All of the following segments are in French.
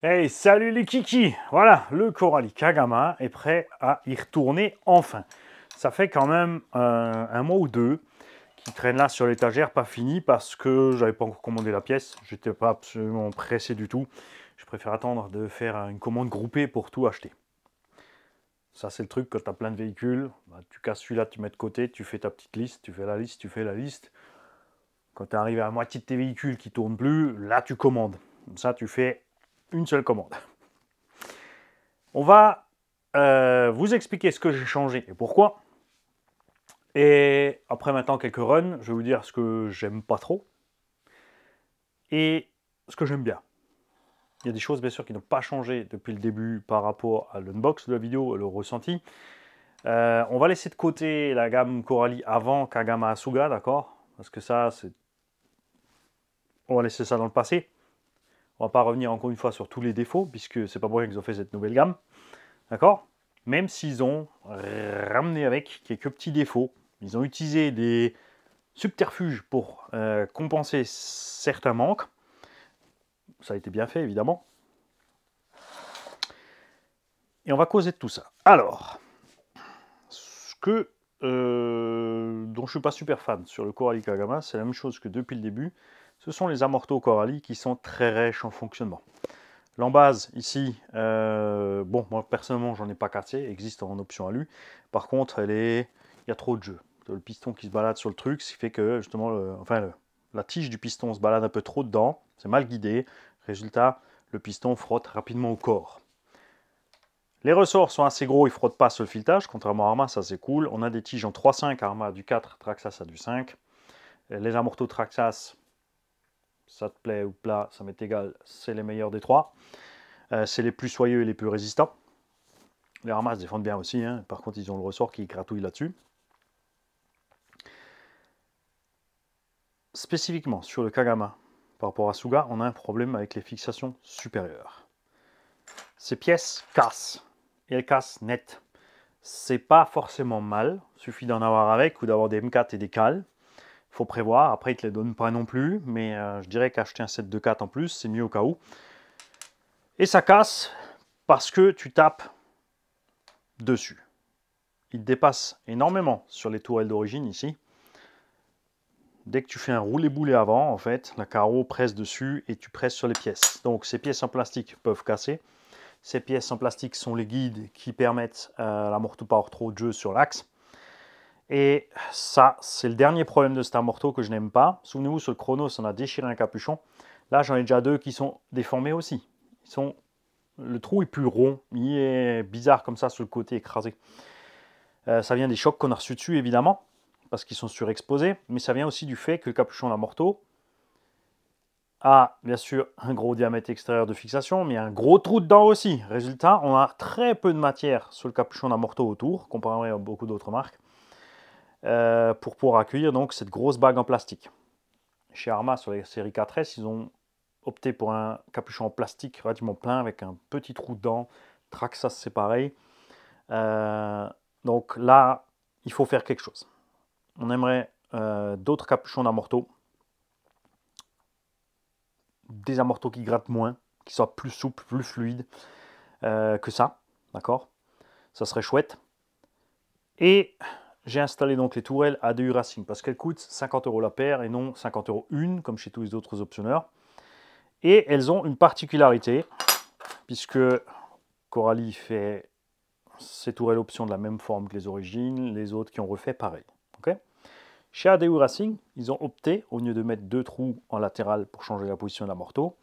Hey, salut les kiki Voilà, le Coralie Kagama est prêt à y retourner enfin. Ça fait quand même euh, un mois ou deux qu'il traîne là sur l'étagère, pas fini, parce que j'avais pas encore commandé la pièce, j'étais pas absolument pressé du tout. Je préfère attendre de faire une commande groupée pour tout acheter. Ça, c'est le truc, quand tu as plein de véhicules, bah, tu casses celui-là, tu mets de côté, tu fais ta petite liste, tu fais la liste, tu fais la liste. Quand tu arrives à la moitié de tes véhicules qui tournent plus, là, tu commandes. Comme ça, tu fais une seule commande. On va euh, vous expliquer ce que j'ai changé et pourquoi. Et après maintenant quelques runs, je vais vous dire ce que j'aime pas trop et ce que j'aime bien. Il y a des choses bien sûr qui n'ont pas changé depuis le début par rapport à l'unbox de la vidéo, le ressenti. Euh, on va laisser de côté la gamme Coralie avant Kagama Asuga, d'accord Parce que ça, c'est... On va laisser ça dans le passé. On va pas revenir encore une fois sur tous les défauts, puisque c'est pas pour rien qu'ils ont fait cette nouvelle gamme. D'accord Même s'ils ont ramené avec quelques petits défauts, ils ont utilisé des subterfuges pour euh, compenser certains manques. Ça a été bien fait, évidemment. Et on va causer de tout ça. Alors, ce que euh, dont je ne suis pas super fan sur le Corali Gama, c'est la même chose que depuis le début, ce sont les amortos corali qui sont très riches en fonctionnement. L'embase ici, euh, bon, moi personnellement, j'en ai pas cassé, existe en option à alu. Par contre, elle est, il y a trop de jeu. Le piston qui se balade sur le truc, ce qui fait que justement, enfin, la tige du piston se balade un peu trop dedans, c'est mal guidé. Résultat, le piston frotte rapidement au corps. Les ressorts sont assez gros, ils ne frottent pas sur le filetage, contrairement à Arma, ça c'est cool. On a des tiges en 3.5, Arma du 4, Traxas à du 5. Les amortos Traxas, ça te plaît ou plat, ça m'est égal, c'est les meilleurs des trois. Euh, c'est les plus soyeux et les plus résistants. Les ramas se défendent bien aussi, hein. par contre ils ont le ressort qui gratouille là-dessus. Spécifiquement sur le Kagama, par rapport à Suga, on a un problème avec les fixations supérieures. Ces pièces cassent, et elles cassent net. C'est pas forcément mal, suffit d'en avoir avec ou d'avoir des M4 et des cales faut prévoir. Après, ils te les donnent pas non plus, mais euh, je dirais qu'acheter un set de 4 en plus, c'est mieux au cas où. Et ça casse parce que tu tapes dessus. Il dépasse énormément sur les tourelles d'origine ici. Dès que tu fais un roulé boulet avant, en fait, la carreau presse dessus et tu presses sur les pièces. Donc ces pièces en plastique peuvent casser. Ces pièces en plastique sont les guides qui permettent euh, la trop de jeu sur l'axe. Et ça, c'est le dernier problème de cet amorto que je n'aime pas. Souvenez-vous, sur le Chronos, on a déchiré un capuchon. Là, j'en ai déjà deux qui sont déformés aussi. Ils sont... Le trou est plus rond. Il est bizarre comme ça sur le côté écrasé. Euh, ça vient des chocs qu'on a reçus dessus, évidemment, parce qu'ils sont surexposés. Mais ça vient aussi du fait que le capuchon d'amorto a, bien sûr, un gros diamètre extérieur de fixation, mais un gros trou dedans aussi. Résultat, on a très peu de matière sur le capuchon d'amorto autour, comparé à beaucoup d'autres marques. Euh, pour pouvoir accueillir donc cette grosse bague en plastique. Chez Arma, sur les séries 4S, ils ont opté pour un capuchon en plastique relativement plein avec un petit trou dedans. Traxas, c'est pareil. Euh, donc là, il faut faire quelque chose. On aimerait euh, d'autres capuchons d'amorto. Des amorteaux qui grattent moins, qui soient plus souples, plus fluides que ça. D'accord Ça serait chouette. Et j'ai installé donc les tourelles ADU Racing parce qu'elles coûtent 50 euros la paire et non 50 euros une, comme chez tous les autres optionneurs. Et elles ont une particularité, puisque Coralie fait ses tourelles options de la même forme que les origines, les autres qui ont refait pareil. chez ADU Racing, ils ont opté, au lieu de mettre deux trous en latéral pour changer la position de la morteau,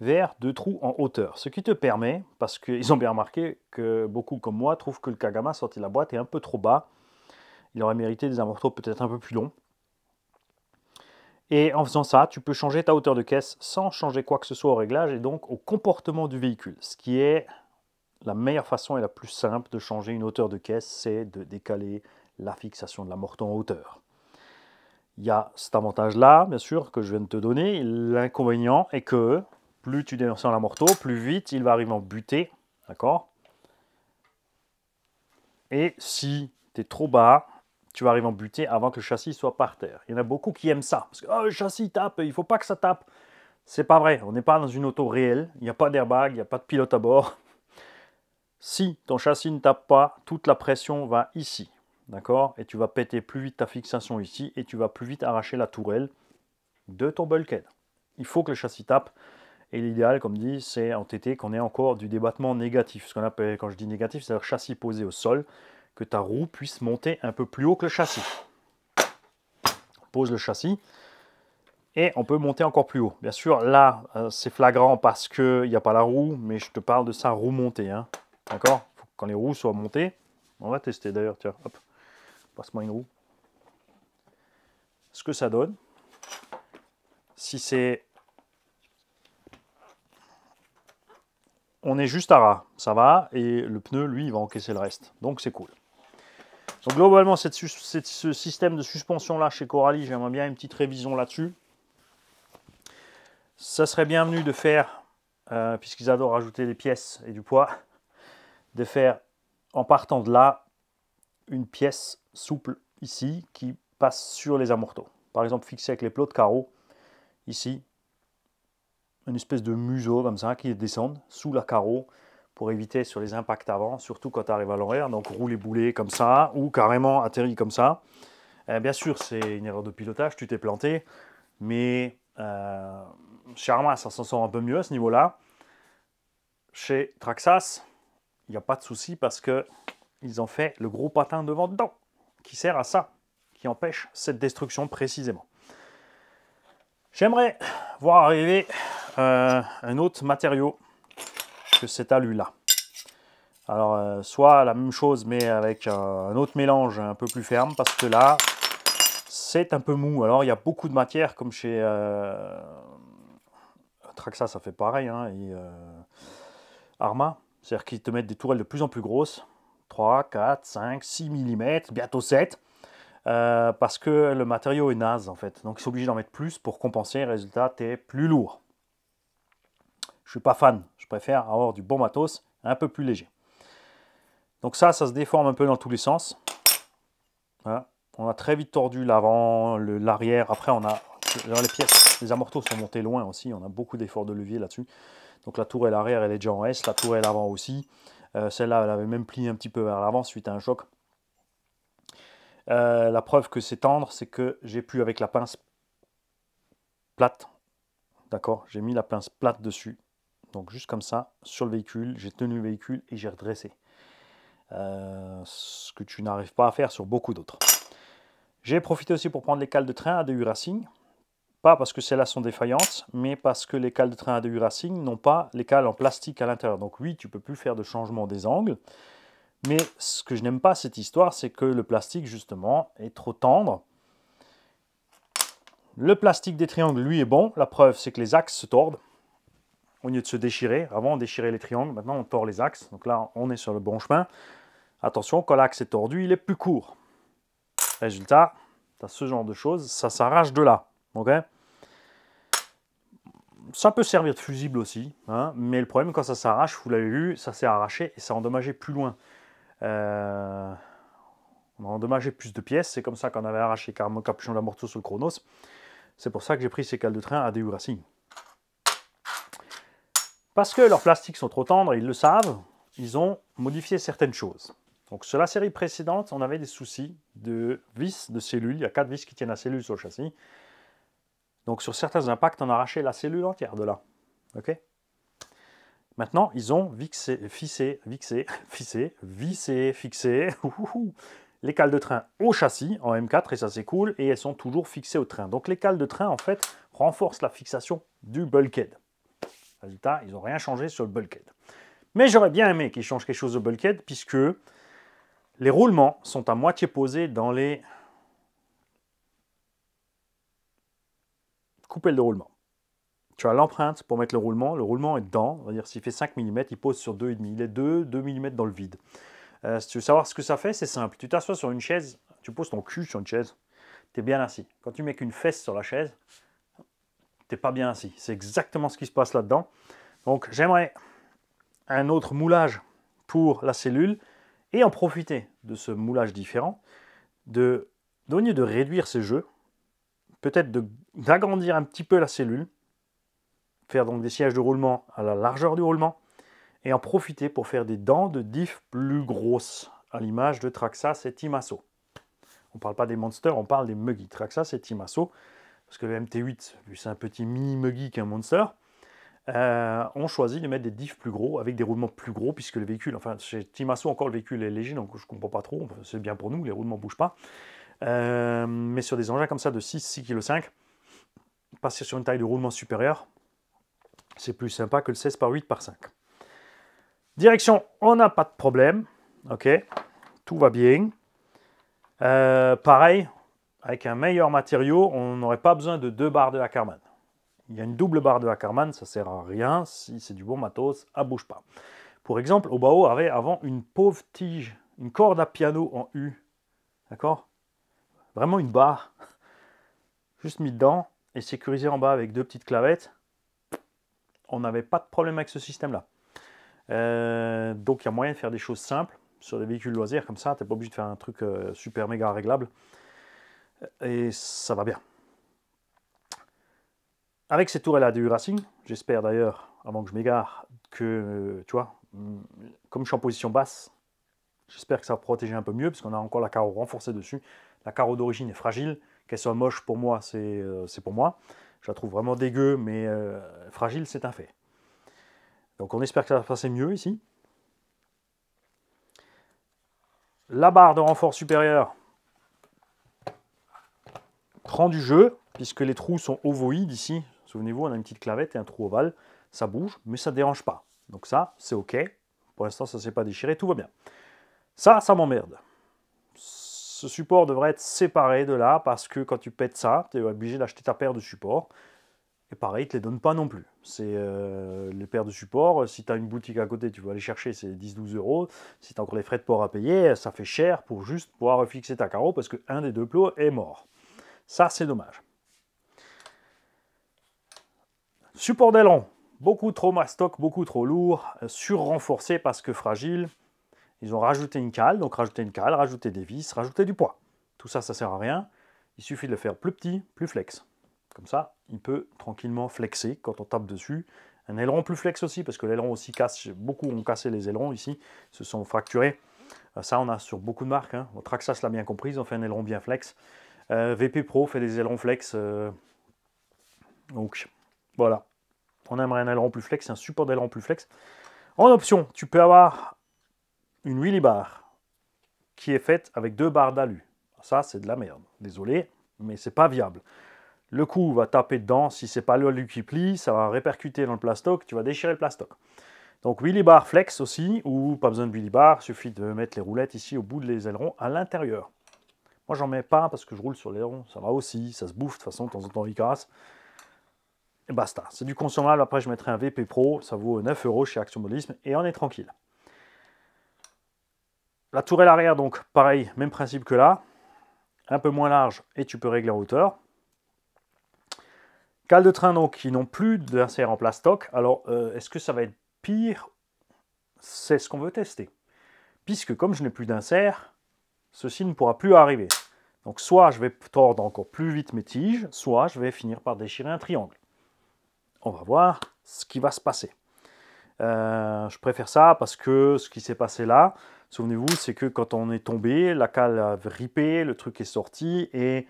vers deux trous en hauteur. Ce qui te permet, parce qu'ils ont bien remarqué que beaucoup comme moi trouvent que le Kagama sorti de la boîte est un peu trop bas, il aurait mérité des amortos peut-être un peu plus longs. Et en faisant ça, tu peux changer ta hauteur de caisse sans changer quoi que ce soit au réglage et donc au comportement du véhicule. Ce qui est la meilleure façon et la plus simple de changer une hauteur de caisse, c'est de décaler la fixation de l'amorto en hauteur. Il y a cet avantage-là, bien sûr, que je viens de te donner. L'inconvénient est que plus tu descends l'amorto, plus vite il va arriver en butée. D'accord Et si tu es trop bas, tu vas arriver en butée avant que le châssis soit par terre. Il y en a beaucoup qui aiment ça, parce que oh, le châssis tape, il ne faut pas que ça tape. C'est pas vrai, on n'est pas dans une auto réelle, il n'y a pas d'airbag, il n'y a pas de pilote à bord. Si ton châssis ne tape pas, toute la pression va ici, d'accord Et tu vas péter plus vite ta fixation ici, et tu vas plus vite arracher la tourelle de ton bulkhead. Il faut que le châssis tape, et l'idéal, comme dit, c'est en TT qu'on ait encore du débattement négatif. Ce qu'on appelle, quand je dis négatif, cest le châssis posé au sol, que ta roue puisse monter un peu plus haut que le châssis. On pose le châssis et on peut monter encore plus haut. Bien sûr, là, euh, c'est flagrant parce qu'il n'y a pas la roue, mais je te parle de sa roue montée. Hein. D'accord Quand les roues soient montées, on va tester d'ailleurs, tiens, hop, passe-moi une roue. Ce que ça donne, si c'est... On est juste à ras, ça va, et le pneu, lui, il va encaisser le reste. Donc c'est cool. Donc globalement, ce système de suspension-là chez Coralie, j'aimerais bien une petite révision là-dessus. Ça serait bienvenu de faire, euh, puisqu'ils adorent rajouter des pièces et du poids, de faire, en partant de là, une pièce souple ici qui passe sur les amorteaux. Par exemple, fixer avec les plots de carreaux, ici, une espèce de museau comme ça qui descend sous la carreau pour éviter sur les impacts avant, surtout quand tu arrives à l'envers, donc rouler et boulet comme ça, ou carrément atterri comme ça. Euh, bien sûr, c'est une erreur de pilotage, tu t'es planté, mais euh, chez ça s'en sort un peu mieux à ce niveau-là. Chez Traxas, il n'y a pas de souci parce que ils ont fait le gros patin devant dedans, qui sert à ça, qui empêche cette destruction précisément. J'aimerais voir arriver euh, un autre matériau que cet alu-là. Alors, euh, soit la même chose, mais avec un autre mélange un peu plus ferme, parce que là, c'est un peu mou. Alors, il y a beaucoup de matière, comme chez euh, Traxa, ça fait pareil, hein, et euh, Arma. C'est-à-dire qu'ils te mettent des tourelles de plus en plus grosses, 3, 4, 5, 6 mm, bientôt 7, parce que le matériau est naze, en fait. Donc, ils sont obligés d'en mettre plus pour compenser, résultat, t'es plus lourd je ne suis pas fan. Je préfère avoir du bon matos, un peu plus léger. Donc ça, ça se déforme un peu dans tous les sens. On a très vite tordu l'avant, l'arrière. Après, on a les pièces, les amorteaux sont montés loin aussi. On a beaucoup d'efforts de levier là-dessus. Donc la tour et l'arrière, elle est déjà en S. La tour et l'avant aussi. Euh, celle-là, elle avait même plié un petit peu vers l'avant suite à un choc. Euh, la preuve que c'est tendre, c'est que j'ai pu avec la pince plate. D'accord J'ai mis la pince plate dessus. Donc juste comme ça, sur le véhicule, j'ai tenu le véhicule et j'ai redressé. Euh, ce que tu n'arrives pas à faire sur beaucoup d'autres. J'ai profité aussi pour prendre les cales de train à DU Racing. Pas parce que celles-là sont défaillantes, mais parce que les cales de train à DU Racing n'ont pas les cales en plastique à l'intérieur. Donc oui, tu peux plus faire de changement des angles. Mais ce que je n'aime pas cette histoire, c'est que le plastique, justement, est trop tendre. Le plastique des triangles, lui, est bon. La preuve, c'est que les axes se tordent au lieu de se déchirer. Avant, on déchirait les triangles, maintenant on tord les axes. Donc là, on est sur le bon chemin. Attention, quand l'axe est tordu, il est plus court. Résultat, tu as ce genre de choses, ça s'arrache de là. ça peut servir de fusible aussi, hein, mais le problème, quand ça s'arrache, vous l'avez vu, ça s'est arraché et ça a endommagé plus loin. Euh, on a endommagé plus de pièces, c'est comme ça qu'on avait arraché Capuchon de la Morteau sur le Chronos. C'est pour ça que j'ai pris ces cales de train à u Racing. Parce que leurs plastiques sont trop tendres, ils le savent, ils ont modifié certaines choses. Donc sur la série précédente, on avait des soucis de vis de cellules. Il y a quatre vis qui tiennent la cellule sur le châssis. Donc sur certains impacts, on arrachait arraché la cellule entière de là. OK Maintenant, ils ont vixé, fixé, vixé, fixé, vissé, fixé les cales de train au châssis en M4 et ça c'est cool et elles sont toujours fixées au train. Donc les cales de train en fait renforcent la fixation du bulkhead ils n'ont rien changé sur le bulkhead. Mais j'aurais bien aimé qu'ils changent quelque chose au bulkhead puisque les roulements sont à moitié posés dans les coupelles de roulement. Tu as l'empreinte pour mettre le roulement, le roulement est dedans, on va dire s'il fait 5 mm, il pose sur 2,5, les 2, 2 mm dans le vide. Euh, si tu veux savoir ce que ça fait, c'est simple. Tu t'assois sur une chaise, tu poses ton cul sur une chaise, tu es bien assis. Quand tu mets qu'une fesse sur la chaise, pas bien ainsi. C'est exactement ce qui se passe là-dedans. Donc j'aimerais un autre moulage pour la cellule et en profiter de ce moulage différent, de au de réduire ces jeux, peut-être d'agrandir un petit peu la cellule, faire donc des sièges de roulement à la largeur du roulement, et en profiter pour faire des dents de diff plus grosses, à l'image de Traxas et Timasso. On ne parle pas des monsters, on parle des Muggy. Traxas et Timasso, parce que le MT8, vu c'est un petit mini muggy un Monster, euh, on choisit de mettre des diffs plus gros, avec des roulements plus gros, puisque le véhicule, enfin chez Timasso encore le véhicule est léger, donc je ne comprends pas trop, c'est bien pour nous, les roulements ne bougent pas. Euh, mais sur des engins comme ça de 6, 6,5 kg, passer sur une taille de roulement supérieure, c'est plus sympa que le 16 par 8 par 5. Direction, on n'a pas de problème, ok, tout va bien. Euh, pareil, avec un meilleur matériau, on n'aurait pas besoin de deux barres de Ackermann. Il y a une double barre de Ackermann, ça ne sert à rien. Si c'est du bon matos, ça ne bouge pas. Pour exemple, Obao avait avant une pauvre tige, une corde à piano en U. D'accord Vraiment une barre. Juste mis dedans et sécurisée en bas avec deux petites clavettes. On n'avait pas de problème avec ce système-là. Euh, donc il y a moyen de faire des choses simples sur des véhicules loisirs comme ça. Tu n'es pas obligé de faire un truc euh, super méga réglable et ça va bien. Avec cette tourelle-là du Racing, j'espère d'ailleurs, avant que je m'égare, que, euh, tu vois, mm, comme je suis en position basse, j'espère que ça va protéger un peu mieux, parce qu'on a encore la carreau renforcée dessus. La carreau d'origine est fragile, qu'elle soit moche pour moi, c'est euh, pour moi. Je la trouve vraiment dégueu, mais euh, fragile, c'est un fait. Donc on espère que ça va passer mieux ici. La barre de renfort supérieure, Rang du jeu, puisque les trous sont ovoïdes ici. Souvenez-vous, on a une petite clavette et un trou ovale. Ça bouge, mais ça ne dérange pas. Donc ça, c'est OK. Pour l'instant, ça ne s'est pas déchiré, tout va bien. Ça, ça m'emmerde. Ce support devrait être séparé de là, parce que quand tu pètes ça, tu es obligé d'acheter ta paire de supports. Et pareil, ils te les donnent pas non plus. C'est euh, les paires de supports, euh, Si tu as une boutique à côté, tu vas aller chercher, c'est 10-12 euros. Si tu as encore les frais de port à payer, ça fait cher pour juste pouvoir fixer ta carreau parce qu'un des deux plots est mort. Ça, c'est dommage. Support d'aileron, beaucoup trop mastoc, beaucoup trop lourd, euh, sur-renforcé parce que fragile. Ils ont rajouté une cale, donc rajouter une cale, rajouter des vis, rajouter du poids. Tout ça, ça ne sert à rien. Il suffit de le faire plus petit, plus flex. Comme ça, il peut tranquillement flexer quand on tape dessus. Un aileron plus flex aussi, parce que l'aileron aussi casse, beaucoup ont cassé les ailerons ici, se sont fracturés. Euh, ça, on a sur beaucoup de marques. Hein. Traxas l'a bien compris, ils ont fait un aileron bien flex. Euh, VP Pro fait des ailerons flex. Euh, donc voilà. On aimerait un aileron plus flex, un support d'aileron plus flex. En option, tu peux avoir une willy bar qui est faite avec deux barres d'alu. Ça, c'est de la merde. Désolé, mais c'est pas viable. Le coup va taper dedans. Si c'est pas l'alu qui plie, ça va répercuter dans le plastoc. Tu vas déchirer le plastoc. Donc willy bar flex aussi, ou pas besoin de willy bar, suffit de mettre les roulettes ici au bout des ailerons à l'intérieur. Moi, j'en mets pas parce que je roule sur les ronds. Ça va aussi, ça se bouffe de toute façon, de temps en temps, il casse. Et basta. C'est du consommable. Après, je mettrai un VP Pro. Ça vaut 9 euros chez Action Modélisme et on est tranquille. La tourelle arrière, donc, pareil, même principe que là. Un peu moins large et tu peux régler en hauteur. Cales de train, donc, qui n'ont plus d'insert en plastoc. Alors, euh, est-ce que ça va être pire C'est ce qu'on veut tester. Puisque, comme je n'ai plus d'insert, ceci ne pourra plus arriver. Donc soit je vais tordre encore plus vite mes tiges, soit je vais finir par déchirer un triangle. On va voir ce qui va se passer. Euh, je préfère ça parce que ce qui s'est passé là, souvenez-vous, c'est que quand on est tombé, la cale a ripé, le truc est sorti et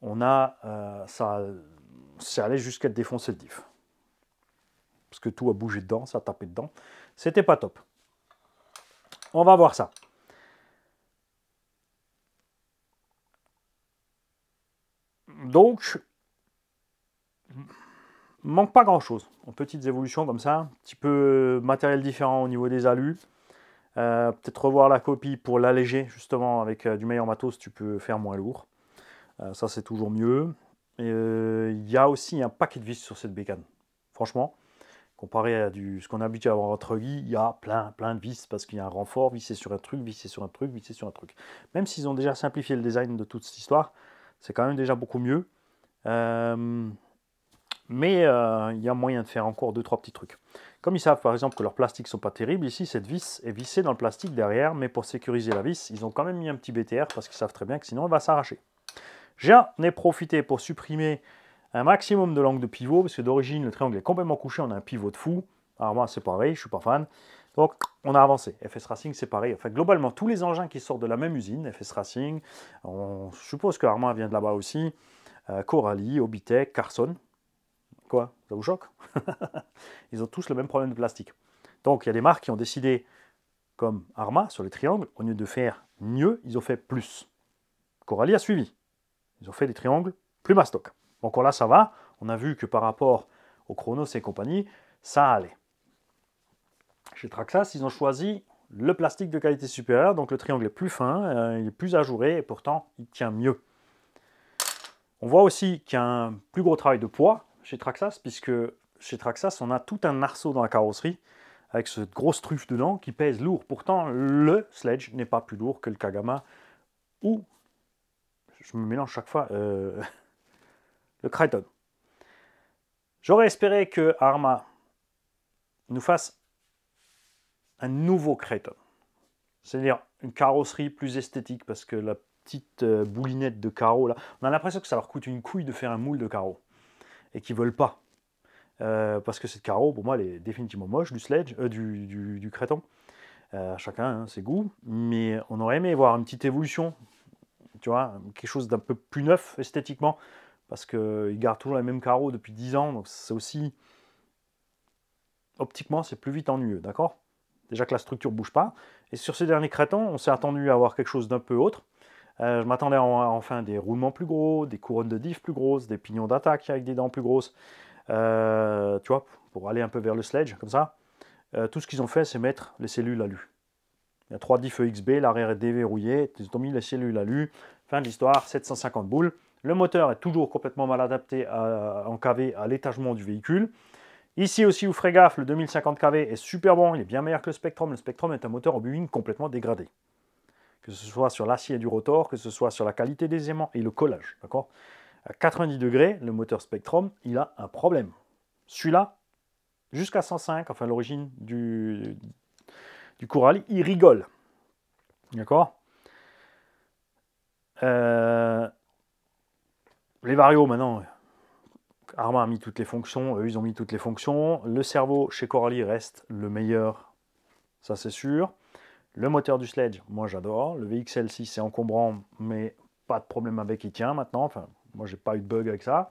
on a, euh, ça, ça allait jusqu'à défoncer le diff. Parce que tout a bougé dedans, ça a tapé dedans. C'était pas top. On va voir ça. Donc, manque pas grand-chose. Petites évolutions comme ça, un petit peu euh, matériel différent au niveau des alus. Euh, peut-être revoir la copie pour l'alléger, justement, avec euh, du meilleur matos, tu peux faire moins lourd. ça, c'est toujours mieux. Il y a aussi un paquet de vis sur cette bécane. Franchement, comparé à du, ce qu'on a habitué à avoir entre vie, il y a plein, plein de vis, parce qu'il y a un renfort, visser sur un truc, visser sur un truc, visser sur un truc. Même s'ils ont déjà simplifié le design de toute cette histoire, c'est quand même déjà beaucoup mieux. Euh, mais euh, il y a moyen de faire encore deux, trois petits trucs. Comme ils savent par exemple que leurs plastiques ne sont pas terribles, ici cette vis est vissée dans le plastique derrière, mais pour sécuriser la vis, ils ont quand même mis un petit BTR parce qu'ils savent très bien que sinon elle va s'arracher. J'en ai profité pour supprimer un maximum de langues de pivot, parce que d'origine le triangle est complètement couché, on a un pivot de fou. Alors moi c'est pareil, je suis pas fan. Donc, on a avancé. FS Racing, c'est pareil. Enfin, globalement, tous les engins qui sortent de la même usine, FS Racing, on suppose que Arma vient de là-bas aussi, euh, Coralie, Obitech, Carson. Quoi Ça vous choque Ils ont tous le même problème de plastique. Donc, il y a des marques qui ont décidé, comme Arma, sur les triangles, au lieu de faire mieux, ils ont fait plus. Coralie a suivi. Ils ont fait des triangles plus mastoc. Donc là, ça va. On a vu que par rapport aux Chronos et compagnie, ça allait. Chez Traxas, ils ont choisi le plastique de qualité supérieure, donc le triangle est plus fin, euh, il est plus ajouré et pourtant il tient mieux. On voit aussi qu'il y a un plus gros travail de poids chez Traxas, puisque chez Traxas, on a tout un arceau dans la carrosserie avec cette grosse truffe dedans qui pèse lourd. Pourtant, le Sledge n'est pas plus lourd que le Kagama ou, je me mélange chaque fois, euh, le Kryton. J'aurais espéré que Arma nous fasse un nouveau Créton. C'est-à-dire une carrosserie plus esthétique parce que la petite euh, boulinette de carreaux, là, on a l'impression que ça leur coûte une couille de faire un moule de carreau et qu'ils veulent pas. Euh, parce que cette carreau, pour moi, elle est définitivement moche du sledge, euh, du, créton. chacun hein, ses goûts, mais on aurait aimé voir une petite évolution, tu vois, quelque chose d'un peu plus neuf esthétiquement, parce qu'ils gardent toujours les mêmes carreaux depuis 10 ans, donc c'est aussi. Optiquement, c'est plus vite ennuyeux, d'accord Déjà que la structure ne bouge pas. Et sur ces derniers crétons, on s'est attendu à avoir quelque chose d'un peu autre. Euh, je m'attendais à enfin des roulements plus gros, des couronnes de diff plus grosses, des pignons d'attaque avec des dents plus grosses. Euh, tu vois, pour aller un peu vers le sledge, comme ça. Euh, tout ce qu'ils ont fait, c'est mettre les cellules à lu. Il y a trois diff e XB, l'arrière est déverrouillé, ils ont mis les cellules à lu. Fin de l'histoire, 750 boules. Le moteur est toujours complètement mal adapté en KV à l'étagement du véhicule. Ici aussi, vous ferez gaffe, le 2050 kV est super bon, il est bien meilleur que le Spectrum. Le Spectrum est un moteur en bobine complètement dégradé. Que ce soit sur l'acier du rotor, que ce soit sur la qualité des aimants et le collage. D'accord à 90 degrés, le moteur Spectrum, il a un problème. Celui-là, jusqu'à 105, enfin l'origine du, du Coralie, il rigole. D'accord euh, Les Vario, maintenant, Arma a mis toutes les fonctions, eux, ils ont mis toutes les fonctions. Le cerveau chez Coralie reste le meilleur, ça c'est sûr. Le moteur du Sledge, moi j'adore. Le VXL6 c'est encombrant, mais pas de problème avec, il tient maintenant. Enfin, moi j'ai pas eu de bug avec ça.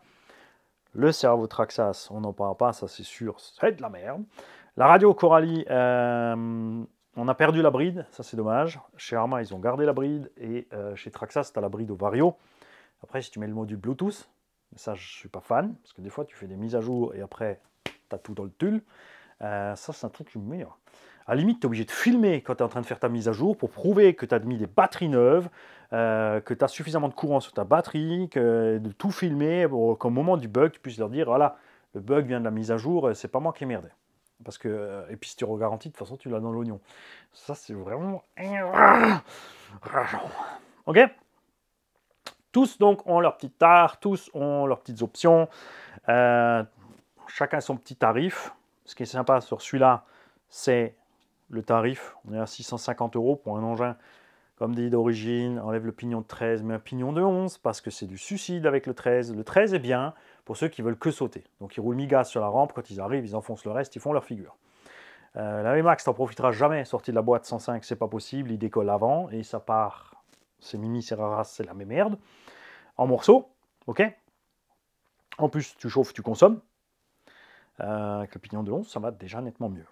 Le cerveau Traxas, on n'en parle pas, ça c'est sûr, c'est de la merde. La radio Coralie, euh, on a perdu la bride, ça c'est dommage. Chez Arma, ils ont gardé la bride et euh, chez Traxas, tu la bride au Vario. Après, si tu mets le module Bluetooth, mais ça, je ne suis pas fan, parce que des fois, tu fais des mises à jour et après, tu as tout dans le tulle. Euh, ça, c'est un truc qui À la limite, tu es obligé de filmer quand tu es en train de faire ta mise à jour pour prouver que tu as mis des batteries neuves, euh, que tu as suffisamment de courant sur ta batterie, que de tout filmer pour qu'au moment du bug, tu puisses leur dire voilà, le bug vient de la mise à jour, euh, c'est pas moi qui ai merdé. Parce que, et puis si tu garantie, de toute façon, tu l'as dans l'oignon. Ça, c'est vraiment. Ok tous donc ont leur petite tare, tous ont leurs petites options, euh, chacun son petit tarif. Ce qui est sympa sur celui-là, c'est le tarif. On est à 650 euros pour un engin, comme dit d'origine, enlève le pignon de 13, mais un pignon de 11, parce que c'est du suicide avec le 13. Le 13 est bien pour ceux qui veulent que sauter. Donc ils roulent mi sur la rampe, quand ils arrivent, ils enfoncent le reste, ils font leur figure. Euh, la VMAX, t'en profiteras jamais, Sorti de la boîte 105, c'est pas possible, il décolle avant et ça part c'est Mimi Serraras, c'est la même merde, en morceaux, ok En plus, tu chauffes, tu consommes. Euh, avec le pignon de l'once, ça va déjà nettement mieux.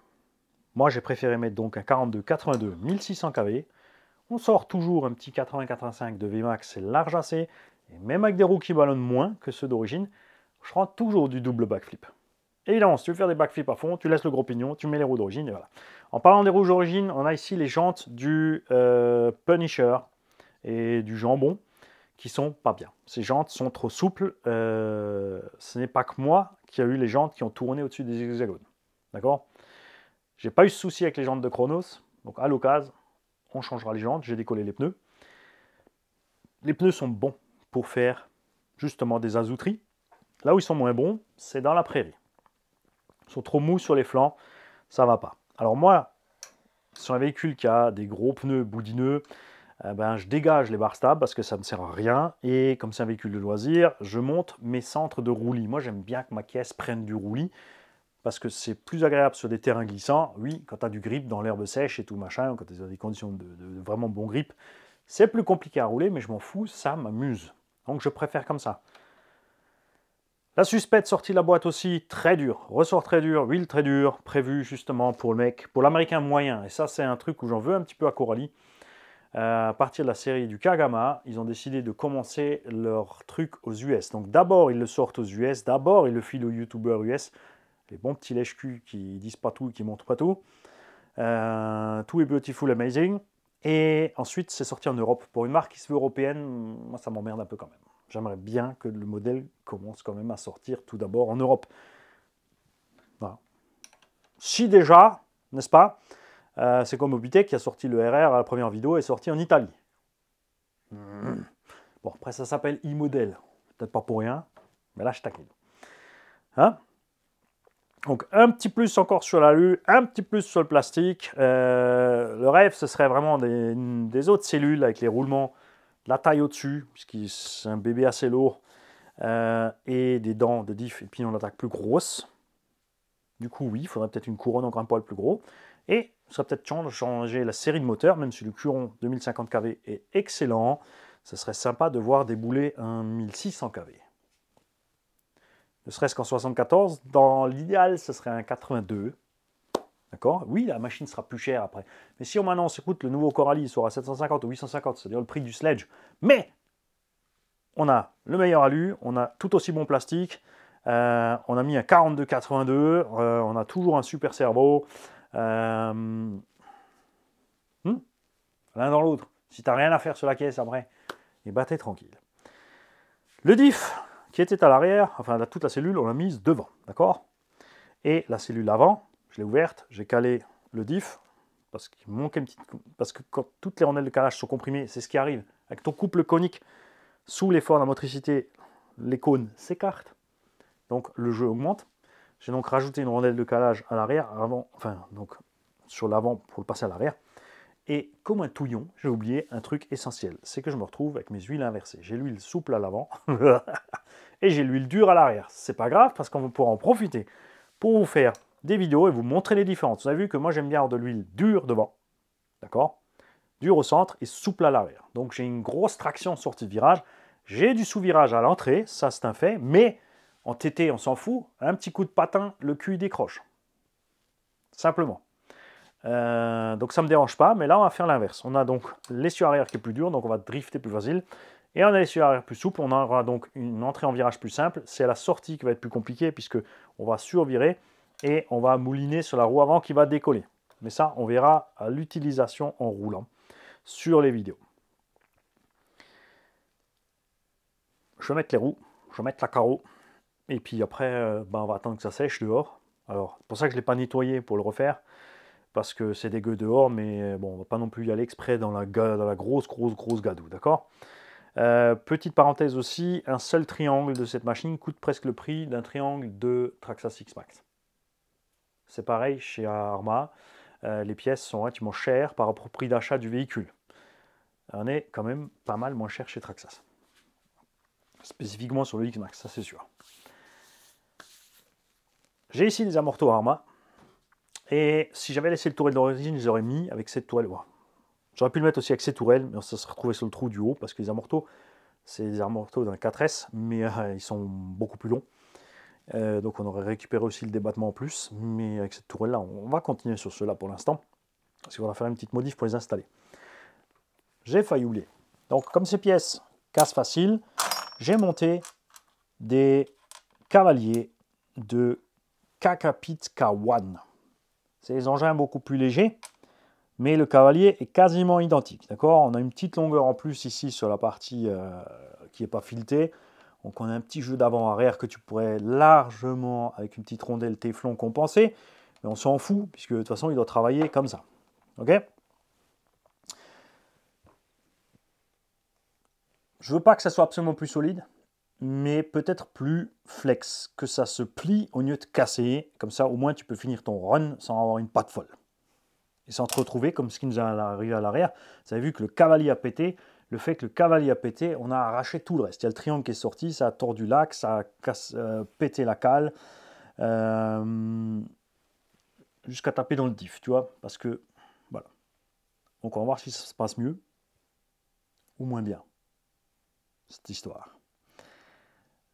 Moi, j'ai préféré mettre donc un 42, 82, 1600 kV. On sort toujours un petit 80-85 de Vmax large assez. et même avec des roues qui ballonnent moins que ceux d'origine, je prends toujours du double backflip. Évidemment, si tu veux faire des backflips à fond, tu laisses le gros pignon, tu mets les roues d'origine, et voilà. En parlant des roues d'origine, on a ici les jantes du euh, Punisher et du jambon qui sont pas bien. Ces jantes sont trop souples. Euh, ce n'est pas que moi qui a eu les jantes qui ont tourné au-dessus des hexagones. D'accord J'ai pas eu de souci avec les jantes de Chronos. Donc à l'occasion, on changera les jantes. J'ai décollé les pneus. Les pneus sont bons pour faire justement des azouteries. Là où ils sont moins bons, c'est dans la prairie. Ils sont trop mous sur les flancs. Ça va pas. Alors moi, sur un véhicule qui a des gros pneus boudineux, eh ben, je dégage les barres stables parce que ça ne sert à rien. Et comme c'est un véhicule de loisir, je monte mes centres de roulis. Moi, j'aime bien que ma caisse prenne du roulis parce que c'est plus agréable sur des terrains glissants. Oui, quand tu as du grip dans l'herbe sèche et tout machin, quand tu as des conditions de, vraiment bon grip, c'est plus compliqué à rouler, mais je m'en fous, ça m'amuse. Donc je préfère comme ça. La suspecte sortie de la boîte aussi, très dure. Ressort très dur, huile très dure, prévue justement pour le mec, pour l'américain moyen. Et ça, c'est un truc où j'en veux un petit peu à Coralie. Euh, à partir de la série du Kagama, ils ont décidé de commencer leur truc aux US. Donc d'abord, ils le sortent aux US, d'abord, ils le filent aux YouTubeurs US, les bons petits lèches cul qui disent pas tout, qui montrent pas tout. Euh, tout est beautiful, amazing. Et ensuite, c'est sorti en Europe. Pour une marque qui se veut européenne, moi, ça m'emmerde un peu quand même. J'aimerais bien que le modèle commence quand même à sortir tout d'abord en Europe. Voilà. Si déjà, n'est-ce pas euh, c'est comme Obitech qui a sorti le RR à la première vidéo est sorti en Italie. Hmm. Bon, après, ça s'appelle e-modèle. Peut-être pas pour rien, mais là, je taquine. Hein? donc, un petit plus encore sur l'alu, un petit plus sur le plastique. Euh, le rêve, ce serait vraiment des, autres cellules avec les roulements, la taille au-dessus, puisque c'est un bébé assez lourd, euh, et des dents de diff et puis on d'attaque plus grosse. Du coup, oui, il faudrait peut-être une couronne encore un poil plus gros. Et ça peut-être changer la série de moteurs, même si le Curon 2050 kV est excellent. Ce serait sympa de voir débouler un 1600 kV. Ne serait-ce qu'en 74, dans l'idéal, ce serait un 82. D'accord Oui, la machine sera plus chère après. Mais si on m'annonce, écoute, le nouveau Coralie sera à 750 ou 850, c'est-à-dire le prix du sledge. Mais on a le meilleur alu, on a tout aussi bon plastique, euh, on a mis un 42-82, euh, on a toujours un super cerveau. Euh, hmm, l'un dans l'autre. Si tu n'as rien à faire sur la caisse après, et eh bah ben, t'es tranquille. Le diff qui était à l'arrière, enfin toute la cellule, on l'a mise devant, d'accord Et la cellule avant, je l'ai ouverte, j'ai calé le diff, parce qu'il une petite... Parce que quand toutes les rondelles de calage sont comprimées, c'est ce qui arrive. Avec ton couple conique, sous l'effort de la motricité, les cônes s'écartent, donc le jeu augmente. J'ai donc rajouté une rondelle de calage à l'arrière, avant, enfin, donc sur l'avant pour le passer à l'arrière. Et comme un touillon, j'ai oublié un truc essentiel, c'est que je me retrouve avec mes huiles inversées. J'ai l'huile souple à l'avant et j'ai l'huile dure à l'arrière. C'est pas grave parce qu'on va pouvoir en profiter pour vous faire des vidéos et vous montrer les différences. Vous avez vu que moi j'aime bien avoir de l'huile dure devant, d'accord Dure au centre et souple à l'arrière. Donc j'ai une grosse traction sortie de virage. J'ai du sous-virage à l'entrée, ça c'est un fait, mais en TT, on s'en fout. Un petit coup de patin, le cul décroche. Simplement. Euh, donc ça ne me dérange pas, mais là on va faire l'inverse. On a donc l'essieu arrière qui est plus dur, donc on va drifter plus facile. Et on a l'essieu arrière plus souple, on aura donc une entrée en virage plus simple. C'est la sortie qui va être plus compliquée puisque on va survirer et on va mouliner sur la roue avant qui va décoller. Mais ça, on verra à l'utilisation en roulant sur les vidéos. Je vais mettre les roues, je vais mettre la carreau. Et puis après, euh, ben, on va attendre que ça sèche dehors. Alors, c'est pour ça que je ne l'ai pas nettoyé pour le refaire, parce que c'est dégueu dehors, mais euh, bon, on va pas non plus y aller exprès dans la, grosse, grosse, grosse gadoue, d'accord euh, Petite parenthèse aussi, un seul triangle de cette machine coûte presque le prix d'un triangle de Traxxas X Max. C'est pareil chez Arma, les pièces sont relativement chères par rapport au prix d'achat du véhicule. On est quand même pas mal moins cher chez Traxxas. Spécifiquement sur le X-Max, ça c'est sûr. J'ai ici des à Arma. Et si j'avais laissé le tourelle d'origine, je mis avec cette tourelle. J'aurais pu le mettre aussi avec ces tourelles, mais ça se retrouvait sur le trou du haut parce que les amortos, c'est des amortos d'un 4S, mais euh, ils sont beaucoup plus longs. Euh, donc on aurait récupéré aussi le débattement en plus, mais avec cette tourelle-là, on va continuer sur cela pour l'instant, parce qu'on va faire une petite modif pour les installer. J'ai failli oublier. Donc comme ces pièces cassent facile, j'ai monté des cavaliers de K1. C'est les engins beaucoup plus légers, mais le cavalier est quasiment identique. D'accord On a une petite longueur en plus ici sur la partie euh, qui n'est pas filetée. Donc on a un petit jeu d'avant-arrière que tu pourrais largement, avec une petite rondelle Teflon, compenser. Mais on s'en fout, puisque de toute façon, il doit travailler comme ça. OK Je veux pas que ça soit absolument plus solide mais peut-être plus flex, que ça se plie au lieu de casser. Comme ça, au moins, tu peux finir ton run sans avoir une patte folle. Et sans te retrouver comme ce qui nous est arrivé à l'arrière. Vous avez vu que le cavalier a pété. Le fait que le cavalier a pété, on a arraché tout le reste. Il y a le triangle qui est sorti, ça a tordu l'axe, ça a euh, pété la cale. Euh, jusqu'à taper dans le diff, tu vois. Parce que, voilà. Donc on va voir si ça se passe mieux ou moins bien, cette histoire.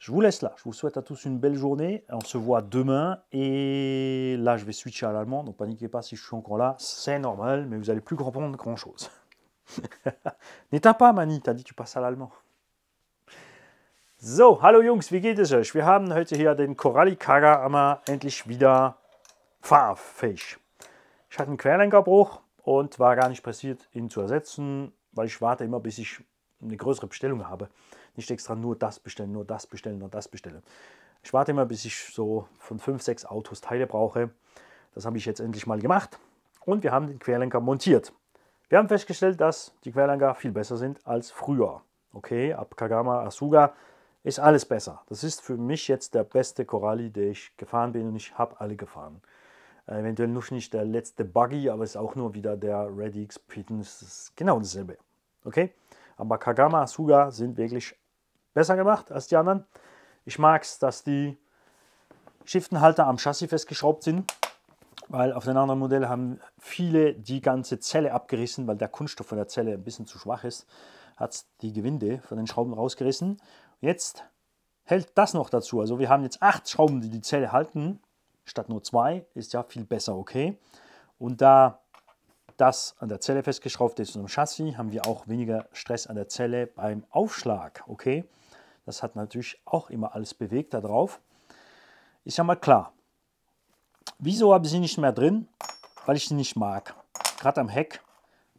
Je vous laisse là. Je vous souhaite à tous une belle journée. On se voit demain. Et là, je vais switcher à l'allemand. Donc, paniquez pas si je suis encore là. C'est normal, mais vous n'allez plus comprendre grand-chose. N'éteins pas, Mani. T'as dit tu passes à l'allemand. So, hallo Jungs, wie geht es euch? Wir haben heute hier den ammer endlich wieder fahrfähig. Ich hatte einen Querlenkerbruch und war gar nicht pressiert, ihn zu ersetzen, weil ich warte immer, bis ich eine größere Bestellung habe. nicht extra nur das bestellen, nur das bestellen, nur das bestellen. Ich warte immer, bis ich so von fünf, sechs Autos Teile brauche. Das habe ich jetzt endlich mal gemacht. Und wir haben den Querlenker montiert. Wir haben festgestellt, dass die Querlenker viel besser sind als früher. Okay, ab Kagama, Asuga ist alles besser. Das ist für mich jetzt der beste Coralli, der ich gefahren bin und ich habe alle gefahren. Äh, eventuell noch nicht der letzte Buggy, aber es ist auch nur wieder der Redix Pitons. Das genau dasselbe. Okay? Aber Kagama, Asuga sind wirklich besser gemacht als die anderen. Ich mag es, dass die Schiftenhalter am Chassis festgeschraubt sind, weil auf den anderen Modellen haben viele die ganze Zelle abgerissen, weil der Kunststoff von der Zelle ein bisschen zu schwach ist, hat die Gewinde von den Schrauben rausgerissen. Jetzt hält das noch dazu. Also wir haben jetzt acht Schrauben, die die Zelle halten, statt nur zwei, ist ja viel besser, okay. Und da das an der Zelle festgeschraubt ist und am Chassis, haben wir auch weniger Stress an der Zelle beim Aufschlag, okay. Das hat natürlich auch immer alles bewegt da drauf. Ist ja mal klar. Wieso habe ich sie nicht mehr drin? Weil ich sie nicht mag. Gerade am Heck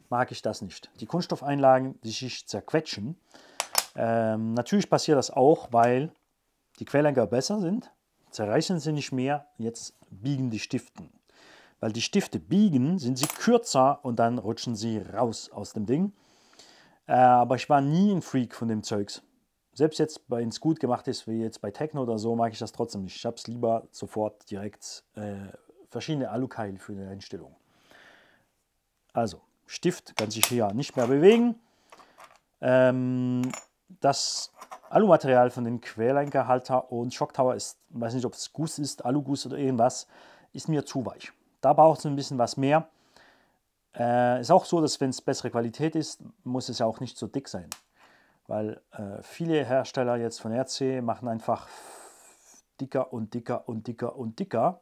mag ich das nicht. Die Kunststoffeinlagen, die sich zerquetschen. Ähm, natürlich passiert das auch, weil die Querlenker besser sind, zerreißen sie nicht mehr, jetzt biegen die Stiften. Weil die Stifte biegen, sind sie kürzer und dann rutschen sie raus aus dem Ding. Äh, aber ich war nie ein Freak von dem Zeugs selbst jetzt, wenn es gut gemacht ist, wie jetzt bei Techno oder so, mag ich das trotzdem nicht. Ich habe es lieber sofort direkt äh, verschiedene Alukeil für die Einstellung. Also, Stift kann sich hier nicht mehr bewegen. Ähm, das Alumaterial von den Querlenkerhalter und Shocktower ist, weiß nicht, ob es Guss ist, Aluguss oder irgendwas, ist mir zu weich. Da braucht es ein bisschen was mehr. Äh, ist auch so, dass wenn es bessere Qualität ist, muss es ja auch nicht so dick sein weil äh, viele Hersteller jetzt von RC machen einfach dicker und dicker und dicker und dicker,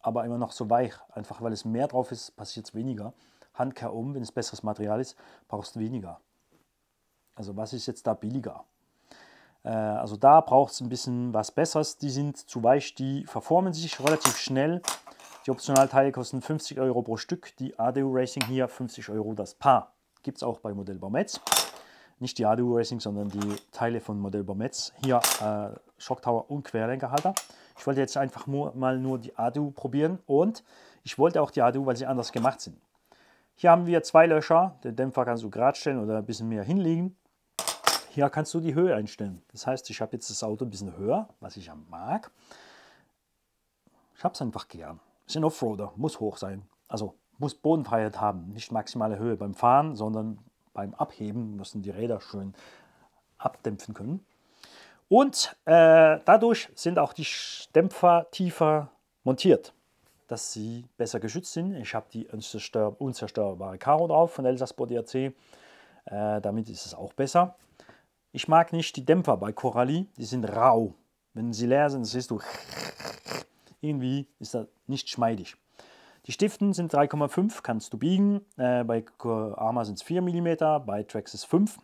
aber immer noch so weich. Einfach weil es mehr drauf ist, passiert es weniger. Handkehr um, wenn es besseres Material ist, brauchst du weniger. Also was ist jetzt da billiger? Äh, also da braucht es ein bisschen was Besseres. Die sind zu weich, die verformen sich relativ schnell. Die Optionalteile kosten 50 Euro pro Stück, die ADU Racing hier 50 Euro das Paar. Gibt es auch bei Modellbaumetz nicht die ADU Racing, sondern die Teile von Modell Bometz. Hier äh, Schocktower und Querlenkerhalter. Ich wollte jetzt einfach nur, mal nur die ADU probieren und ich wollte auch die ADU, weil sie anders gemacht sind. Hier haben wir zwei Löcher. Den Dämpfer kannst du gerade stellen oder ein bisschen mehr hinlegen. Hier kannst du die Höhe einstellen. Das heißt, ich habe jetzt das Auto ein bisschen höher, was ich ja mag. Ich habe es einfach gern. Ist ein Offroader, muss hoch sein. Also muss Bodenfreiheit haben, nicht maximale Höhe beim Fahren, sondern beim Abheben müssen die Räder schön abdämpfen können. Und äh, dadurch sind auch die Dämpfer tiefer montiert, dass sie besser geschützt sind. Ich habe die unzerstör unzerstörbare Karo drauf von Elsasport DRC. Äh, damit ist es auch besser. Ich mag nicht die Dämpfer bei Coralie, die sind rau. Wenn sie leer sind, siehst du, irgendwie ist das nicht schmeidig. Die Stiften sind 3,5, kannst du biegen. Äh, bei Arma sind es 4 mm, bei Traxxas 5.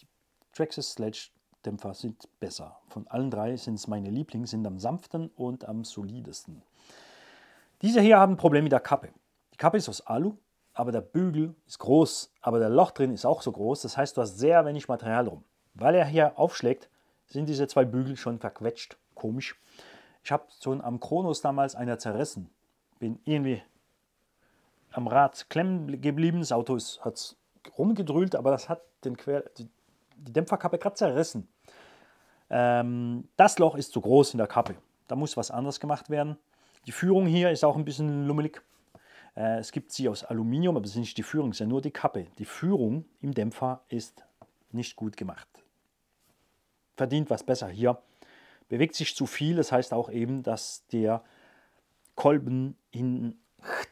Die Traxxas Sledge Dämpfer sind besser. Von allen drei sind es meine Lieblings, sind am sanften und am solidesten. Diese hier haben ein Problem mit der Kappe. Die Kappe ist aus Alu, aber der Bügel ist groß, aber der Loch drin ist auch so groß. Das heißt, du hast sehr wenig Material drum. Weil er hier aufschlägt, sind diese zwei Bügel schon verquetscht. Komisch. Ich habe schon am Kronos damals einer zerrissen. Bin irgendwie am Rad klemmen geblieben. Das Auto hat rumgedröhlt, aber das hat den Quer, die, die Dämpferkappe gerade zerrissen. Ähm, das Loch ist zu groß in der Kappe. Da muss was anderes gemacht werden. Die Führung hier ist auch ein bisschen lummelig. Äh, es gibt sie aus Aluminium, aber es ist nicht die Führung, es ist ja nur die Kappe. Die Führung im Dämpfer ist nicht gut gemacht. Verdient was besser hier. Bewegt sich zu viel, das heißt auch eben, dass der Kolben in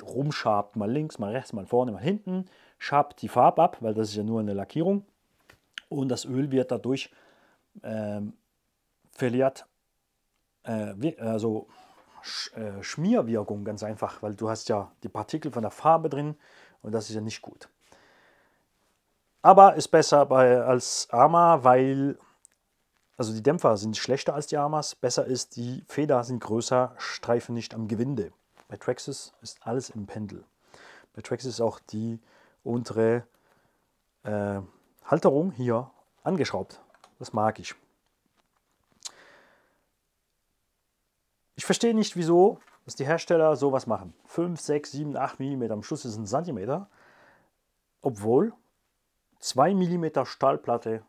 rumschabt, mal links, mal rechts, mal vorne, mal hinten, schabt die Farbe ab, weil das ist ja nur eine Lackierung und das Öl wird dadurch äh, verliert, äh, also Sch äh, Schmierwirkung ganz einfach, weil du hast ja die Partikel von der Farbe drin und das ist ja nicht gut. Aber ist besser bei, als Arma, weil also die Dämpfer sind schlechter als die Armas, besser ist, die Feder sind größer, streifen nicht am Gewinde. Bei Traxxas ist alles im Pendel. Bei Traxxas ist auch die untere äh, Halterung hier angeschraubt. Das mag ich. Ich verstehe nicht, wieso dass die Hersteller sowas machen. 5, 6, 7, 8 mm, am Schluss ist es ein Zentimeter. Obwohl 2 mm Stahlplatte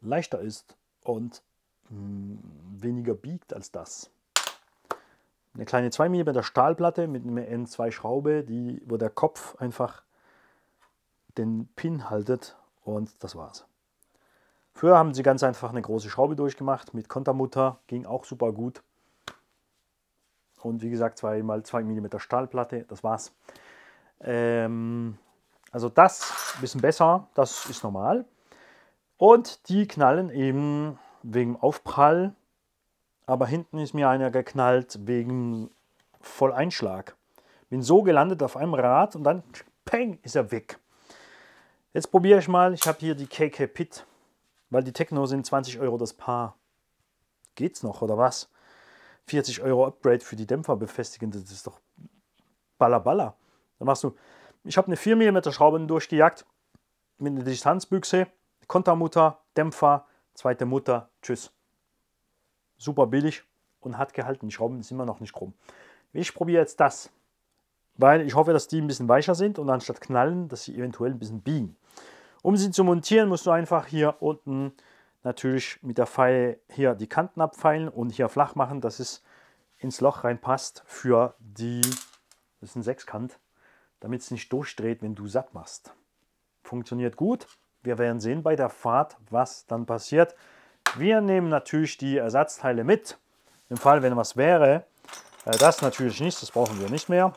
leichter ist und mh, hm, weniger biegt als das eine kleine 2 mm Stahlplatte mit einer N2-Schraube, die, wo der Kopf einfach den Pin haltet und das war's. Früher haben sie ganz einfach eine große Schraube durchgemacht mit Kontermutter, ging auch super gut. Und wie gesagt, 2x2 mm Stahlplatte, das war's. Ähm, also das ein bisschen besser, das ist normal. Und die knallen eben wegen Aufprall aber hinten ist mir einer geknallt wegen Volleinschlag. Bin so gelandet auf einem Rad und dann peng, ist er weg. Jetzt probiere ich mal, ich habe hier die KK Pit, weil die Techno sind 20 Euro das Paar. Geht's noch oder was? 40 Euro Upgrade für die Dämpfer befestigen, das ist doch ballerballer. Dann machst du, ich habe eine 4 mm Schraube durchgejagt mit einer Distanzbüchse, Kontermutter, Dämpfer, zweite Mutter, tschüss super billig und hat gehalten. Die Schrauben sind immer noch nicht krumm. Ich probiere jetzt das, weil ich hoffe, dass die ein bisschen weicher sind und anstatt knallen, dass sie eventuell ein bisschen biegen. Um sie zu montieren, musst du einfach hier unten natürlich mit der Pfeile hier die Kanten abfeilen und hier flach machen, dass es ins Loch reinpasst für die, das ist ein Sechskant, damit es nicht durchdreht, wenn du satt machst. Funktioniert gut. Wir werden sehen bei der Fahrt, was dann passiert. Wir nehmen natürlich die Ersatzteile mit. Im Fall, wenn was wäre, äh, das natürlich nicht, das brauchen wir nicht mehr.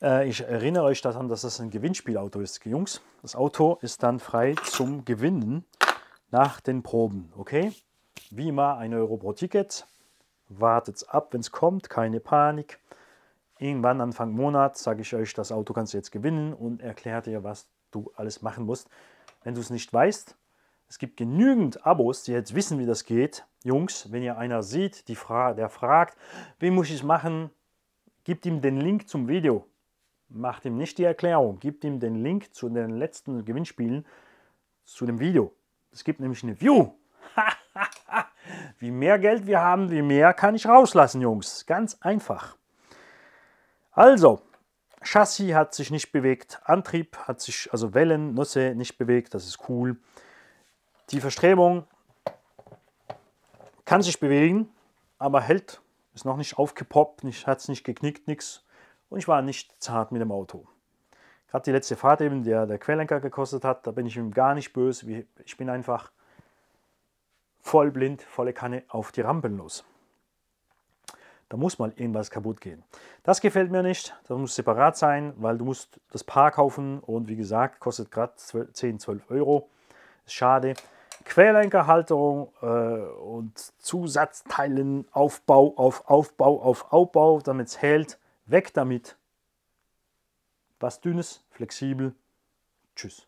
Äh, ich erinnere euch daran, dass das ein Gewinnspielauto ist, Jungs. Das Auto ist dann frei zum Gewinnen nach den Proben, okay? Wie immer 1 Euro pro Ticket. Wartet ab, wenn es kommt, keine Panik. Irgendwann Anfang Monat sage ich euch, das Auto kannst du jetzt gewinnen und erkläre dir, was du alles machen musst. Wenn du es nicht weißt, es gibt genügend Abos, die jetzt wissen, wie das geht. Jungs, wenn ihr einer sieht, fra der fragt, wie muss ich es machen, gebt ihm den Link zum Video. Macht ihm nicht die Erklärung, gebt ihm den Link zu den letzten Gewinnspielen zu dem Video. Es gibt nämlich eine View. wie mehr Geld wir haben, wie mehr kann ich rauslassen, Jungs. Ganz einfach. Also, Chassis hat sich nicht bewegt, Antrieb hat sich, also Wellen, Nosse nicht bewegt, das ist cool. Die Verstrebung kann sich bewegen, aber hält, ist noch nicht aufgepoppt, nicht, hat es nicht geknickt, nichts. Und ich war nicht zart mit dem Auto. Gerade die letzte Fahrt eben, der der Querlenker gekostet hat, da bin ich ihm gar nicht böse. Ich bin einfach voll blind, volle Kanne auf die Rampen los. Da muss mal irgendwas kaputt gehen. Das gefällt mir nicht, das muss separat sein, weil du musst das Paar kaufen und wie gesagt, kostet gerade 10, 12 Euro. Ist schade. Querlenkerhalterung äh, und Zusatzteilen, Aufbau auf Aufbau auf Aufbau, damit es hält. Weg damit. Was dünnes, flexibel. Tschüss.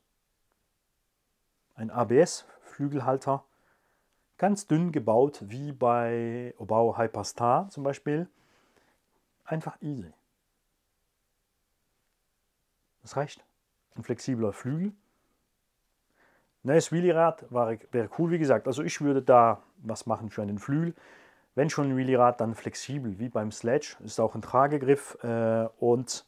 Ein ABS-Flügelhalter, ganz dünn gebaut, wie bei Obao Hyperstar zum Beispiel. Einfach easy. Das reicht. Ein flexibler Flügel Neues Wheelie-Rad wäre cool, wie gesagt. Also ich würde da was machen für einen Flügel. Wenn schon ein Wheelie-Rad, dann flexibel, wie beim Sledge. Ist auch ein Tragegriff äh, und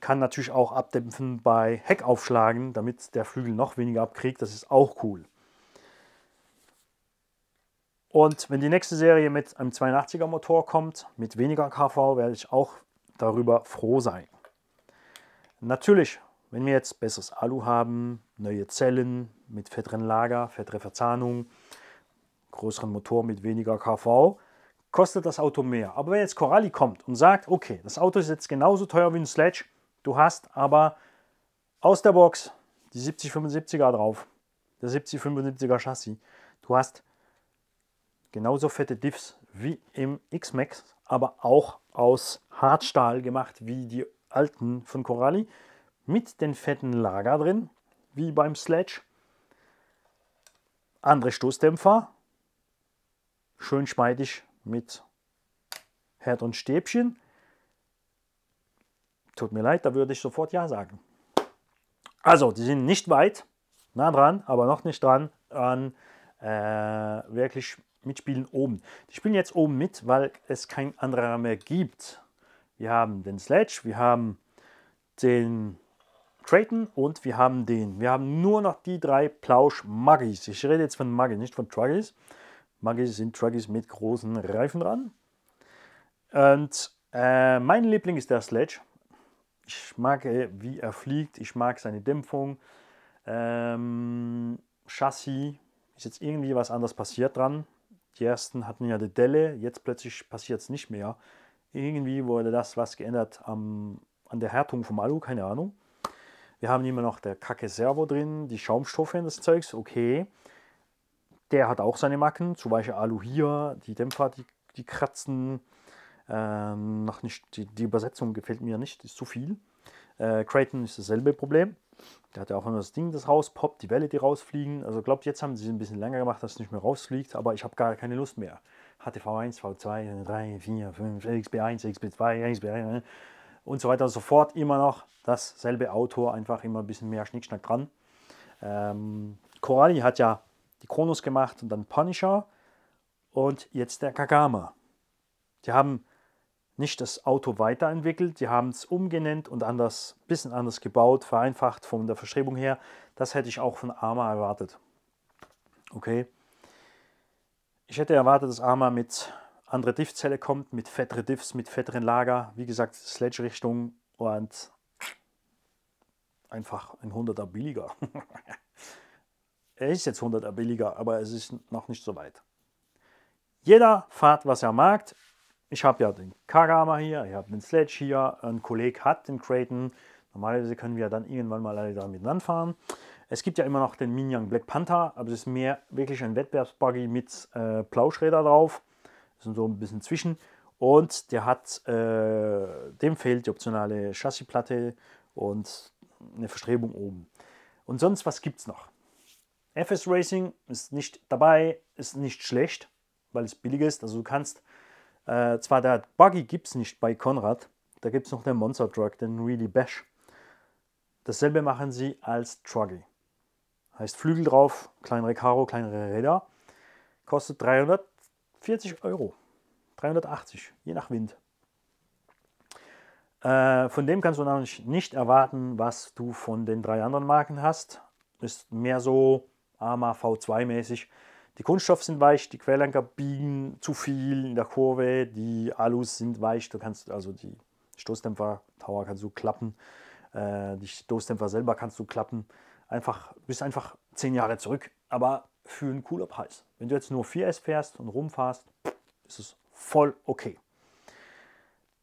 kann natürlich auch abdämpfen bei Heckaufschlagen, damit der Flügel noch weniger abkriegt. Das ist auch cool. Und wenn die nächste Serie mit einem 82er Motor kommt, mit weniger KV, werde ich auch darüber froh sein. Natürlich, wenn wir jetzt besseres Alu haben, neue Zellen mit fetteren Lager, fettere Verzahnung, größeren Motor mit weniger KV, kostet das Auto mehr. Aber wenn jetzt Corali kommt und sagt, okay, das Auto ist jetzt genauso teuer wie ein Sledge, du hast aber aus der Box die 7075er drauf, der 7075er Chassis, du hast genauso fette Diffs wie im X-Max, aber auch aus Hartstahl gemacht wie die alten von Corali, mit den fetten Lager drin, wie beim Sledge. Andere Stoßdämpfer, schön schmeidig mit Herd und Stäbchen. Tut mir leid, da würde ich sofort Ja sagen. Also, die sind nicht weit, nah dran, aber noch nicht dran an äh, wirklich mitspielen oben. Die spielen jetzt oben mit, weil es kein anderer mehr gibt. Wir haben den Sledge, wir haben den Creighton und wir haben den. Wir haben nur noch die drei Plausch-Muggies. Ich rede jetzt von Muggies, nicht von Truggies. Muggies sind Truggies mit großen Reifen dran. Und äh, mein Liebling ist der Sledge. Ich mag, äh, wie er fliegt. Ich mag seine Dämpfung. Ähm, Chassis ist jetzt irgendwie was anderes passiert dran. Die ersten hatten ja die Delle, jetzt plötzlich passiert es nicht mehr. Irgendwie wurde das was geändert am, an der Härtung vom Alu, keine Ahnung. Wir haben immer noch der kacke Servo drin, die Schaumstoffe und das Zeugs, okay. Der hat auch seine Macken, zum Beispiel Alu hier, die Dämpfer, die, die kratzen. Ähm, noch nicht, die, die, Übersetzung gefällt mir nicht, ist zu viel. Äh, Creighton ist dasselbe Problem. Der hat ja auch immer das Ding, das rauspoppt, die Welle, die rausfliegen. Also glaubt, jetzt haben sie es ein bisschen länger gemacht, dass es nicht mehr rausfliegt, aber ich habe gar keine Lust mehr. HTV1, V2, 3, 4, 5, XB1, XB2, XB1 und so weiter und so fort. Immer noch dasselbe Auto, einfach immer ein bisschen mehr Schnickschnack dran. Ähm, Corali hat ja die Kronos gemacht und dann Punisher und jetzt der Kagama. Die haben nicht das Auto weiterentwickelt, die haben es umgenannt und anders, bisschen anders gebaut, vereinfacht von der Verschreibung her. Das hätte ich auch von Arma erwartet. Okay. Ich hätte erwartet, dass Arma mit andere Diffzelle kommt mit fetteren Diffs, mit fetteren Lager, wie gesagt, Sledge-Richtung und einfach ein 100er billiger. er ist jetzt 100er billiger, aber es ist noch nicht so weit. Jeder fährt, was er mag. Ich habe ja den Kagama hier, ich habe den Sledge hier, ein Kollege hat den Creighton. Normalerweise können wir dann irgendwann mal alle damit anfahren. Es gibt ja immer noch den Minyang Black Panther, aber es ist mehr wirklich ein Wettbewerbsbuggy mit äh, Plauschräder drauf sind so ein bisschen zwischen. Und der hat, äh, dem fehlt die optionale Chassisplatte und eine Verstrebung oben. Und sonst, was gibt es noch? FS Racing ist nicht dabei, ist nicht schlecht, weil es billig ist. Also du kannst, äh, zwar der Buggy gibt es nicht bei Konrad, da gibt es noch den Monster Truck, den Really Bash. Dasselbe machen sie als Truggy. Heißt Flügel drauf, kleinere Karo, kleinere Räder. Kostet 300, 40 Euro, 380, je nach Wind. Äh, von dem kannst du natürlich nicht erwarten, was du von den drei anderen Marken hast. Ist mehr so AMA V2-mäßig. Die Kunststoff sind weich, die Quellenker biegen zu viel in der Kurve, die Alus sind weich, du kannst also die Stoßdämpfer, Tower kannst du klappen, äh, die Stoßdämpfer selber kannst du klappen. Einfach, bist einfach zehn Jahre zurück, aber für einen cooler Preis. Wenn du jetzt nur 4S fährst und rumfährst, ist es voll okay.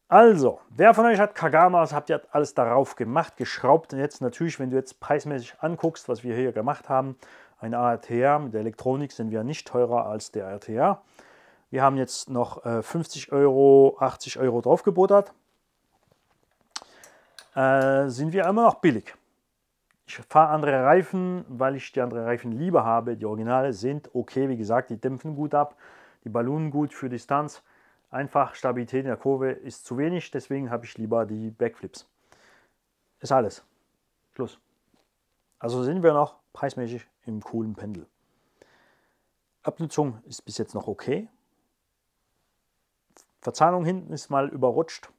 Also, wer von euch hat Kagamas, habt ihr alles darauf gemacht, geschraubt und jetzt natürlich, wenn du jetzt preismäßig anguckst, was wir hier gemacht haben, ein ARTR, mit der Elektronik sind wir nicht teurer als der ARTR. Wir haben jetzt noch 50 äh, Euro, 80 Euro drauf Äh, sind wir immer noch billig. Ich fahre andere Reifen, weil ich die anderen Reifen lieber habe. Die Originale sind okay, wie gesagt, die dämpfen gut ab, die Ballonen gut für Distanz. Einfach Stabilität in der Kurve ist zu wenig, deswegen habe ich lieber die Backflips. Ist alles. Schluss. Also sind wir noch preismäßig im coolen Pendel. Abnutzung ist bis jetzt noch okay. Verzahnung hinten ist mal überrutscht.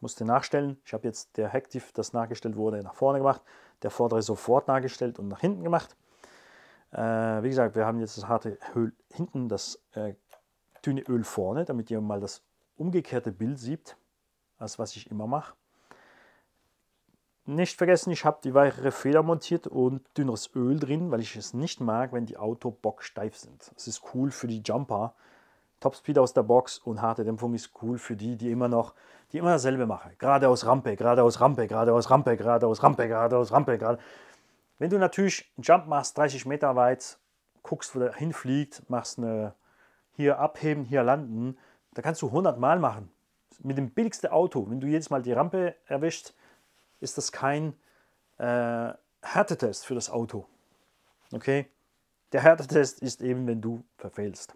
Musste nachstellen. Ich habe jetzt der Hektiv, das nachgestellt wurde, nach vorne gemacht der vordere sofort dargestellt und nach hinten gemacht. Äh, wie gesagt, wir haben jetzt das harte Öl hinten, das äh, dünne Öl vorne, damit ihr mal das umgekehrte Bild seht, als was ich immer mache. Nicht vergessen, ich habe die weichere Feder montiert und dünneres Öl drin, weil ich es nicht mag, wenn die Auto steif sind. Es ist cool für die Jumper. Top Speed aus der Box und harte Dämpfung ist cool für die, die immer noch die immer dasselbe mache. Geradeaus Rampe, geradeaus Rampe, geradeaus Rampe, geradeaus Rampe, geradeaus Rampe, gerade. Wenn du natürlich einen Jump machst, 30 Meter weit, guckst, wo der hinfliegt, machst eine hier abheben, hier landen, da kannst du 100 Mal machen. Mit dem billigsten Auto, wenn du jedes Mal die Rampe erwischt, ist das kein äh, Härtetest für das Auto. Okay? Der Härtetest ist eben, wenn du verfehlst.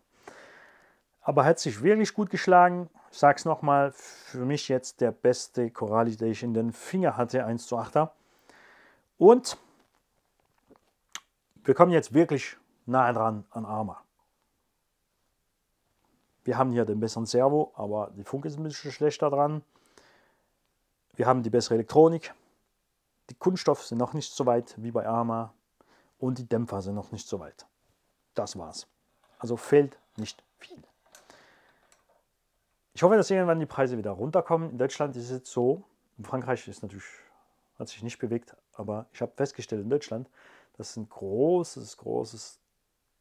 Aber hat sich wirklich gut geschlagen ich sage es nochmal, für mich jetzt der beste Corali, den ich in den Finger hatte, 1 zu 8er. Und wir kommen jetzt wirklich nahe dran an Arma. Wir haben hier den besseren Servo, aber die Funk ist ein bisschen schlechter dran. Wir haben die bessere Elektronik. Die Kunststoff sind noch nicht so weit wie bei Arma. Und die Dämpfer sind noch nicht so weit. Das war's. Also fehlt nicht viel. Ich hoffe, dass irgendwann die Preise wieder runterkommen. In Deutschland ist es so, in Frankreich ist natürlich, hat sich nicht bewegt, aber ich habe festgestellt in Deutschland, dass ein großes, großes,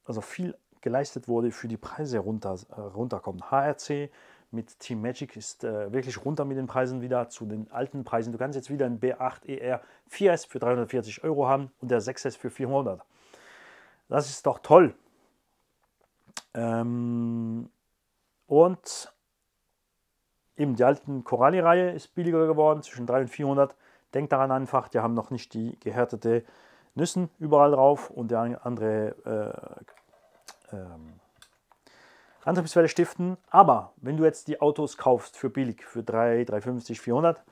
also viel geleistet wurde für die Preise runter, äh, runterkommen. HRC mit Team Magic ist äh, wirklich runter mit den Preisen wieder zu den alten Preisen. Du kannst jetzt wieder ein B8 ER 4S für 340 Euro haben und der 6S für 400. Das ist doch toll. Ähm, und eben die alten Coralli-Reihe ist billiger geworden, zwischen 300 und 400. Denkt daran einfach, die haben noch nicht die gehärteten Nüssen überall drauf und der andere äh, ähm, Antriebswelle stiften. Aber wenn du jetzt die Autos kaufst für billig, für 3, 350, 400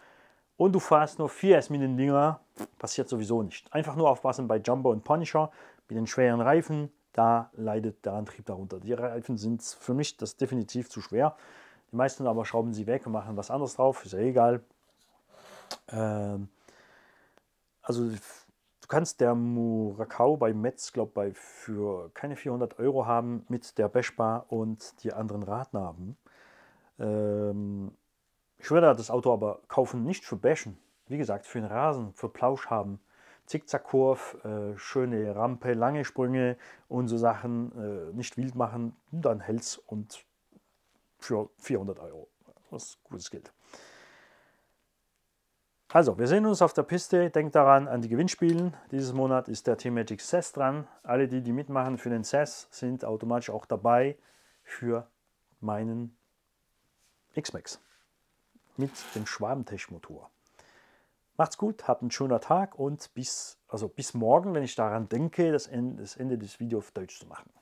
und du fährst nur 4S mit den Dinger, passiert sowieso nicht. Einfach nur aufpassen bei Jumbo und Punisher mit den schweren Reifen, da leidet der Antrieb darunter. Die Reifen sind für mich das definitiv zu schwer. Die meisten aber schrauben sie weg und machen was anderes drauf, ist ja eh egal. Ähm, also du kannst der Murakau bei Metz, glaube bei für keine 400 Euro haben mit der Beschbar und die anderen Radnaben. Ähm, ich würde das Auto aber kaufen, nicht für Bashen. Wie gesagt, für den Rasen, für Plausch haben. Zickzackkurve, äh, schöne Rampe, lange Sprünge und so Sachen, äh, nicht wild machen, dann hält's und für 400 Euro. Das ist gutes Geld. Also, wir sehen uns auf der Piste. Denkt daran an die Gewinnspielen. Dieses Monat ist der Team Magic SES dran. Alle, die, die mitmachen für den SES, e sind automatisch auch dabei für meinen X-Max mit dem Schwabentech-Motor. Macht's gut, habt einen schönen Tag und bis, also bis morgen, wenn ich daran denke, das Ende, das Ende des Videos auf Deutsch zu machen.